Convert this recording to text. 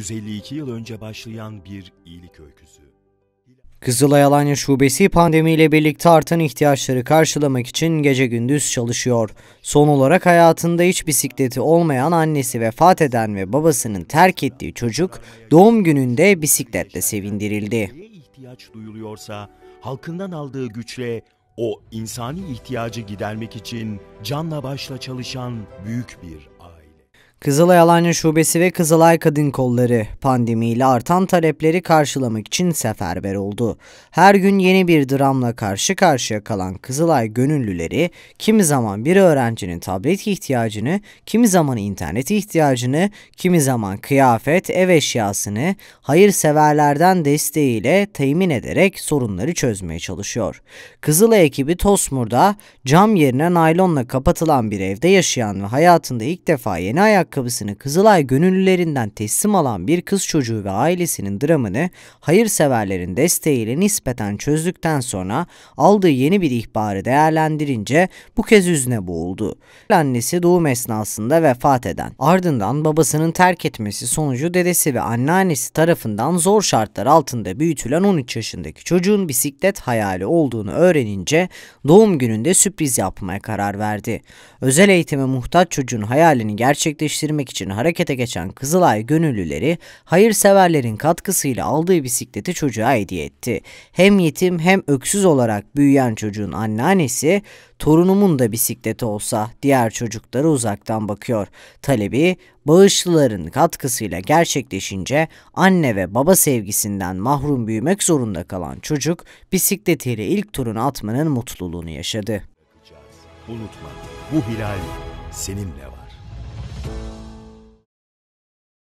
152 yıl önce başlayan bir iyilik öyküsü. Kızılay Alanya Şubesi pandemiyle birlikte artan ihtiyaçları karşılamak için gece gündüz çalışıyor. Son olarak hayatında hiç bisikleti olmayan annesi vefat eden ve babasının terk ettiği çocuk doğum gününde bisikletle sevindirildi. ihtiyaç duyuluyorsa halkından aldığı güçle o insani ihtiyacı gidermek için canla başla çalışan büyük bir Kızılay Alanya Şubesi ve Kızılay Kadın Kolları pandemiyle artan talepleri karşılamak için seferber oldu. Her gün yeni bir dramla karşı karşıya kalan Kızılay gönüllüleri kimi zaman bir öğrencinin tablet ihtiyacını, kimi zaman internet ihtiyacını, kimi zaman kıyafet, ev eşyasını hayırseverlerden desteğiyle temin ederek sorunları çözmeye çalışıyor. Kızılay ekibi Tosmur'da cam yerine naylonla kapatılan bir evde yaşayan ve hayatında ilk defa yeni ayak ayakkabısını Kızılay gönüllülerinden teslim alan bir kız çocuğu ve ailesinin dramını hayırseverlerin desteğiyle nispeten çözdükten sonra aldığı yeni bir ihbarı değerlendirince bu kez üzüne boğuldu. Annesi doğum esnasında vefat eden, ardından babasının terk etmesi sonucu dedesi ve anneannesi tarafından zor şartlar altında büyütülen 13 yaşındaki çocuğun bisiklet hayali olduğunu öğrenince doğum gününde sürpriz yapmaya karar verdi. Özel eğitime muhtaç çocuğun hayalini gerçekleştirdi geliştirmek için harekete geçen Kızılay gönüllüleri hayırseverlerin katkısıyla aldığı bisikleti çocuğa hediye etti. Hem yetim hem öksüz olarak büyüyen çocuğun anneannesi torunumun da bisikleti olsa diğer çocuklara uzaktan bakıyor. Talebi bağışlıların katkısıyla gerçekleşince anne ve baba sevgisinden mahrum büyümek zorunda kalan çocuk bisikletiyle ilk turunu atmanın mutluluğunu yaşadı. Unutma bu hilal seninle var.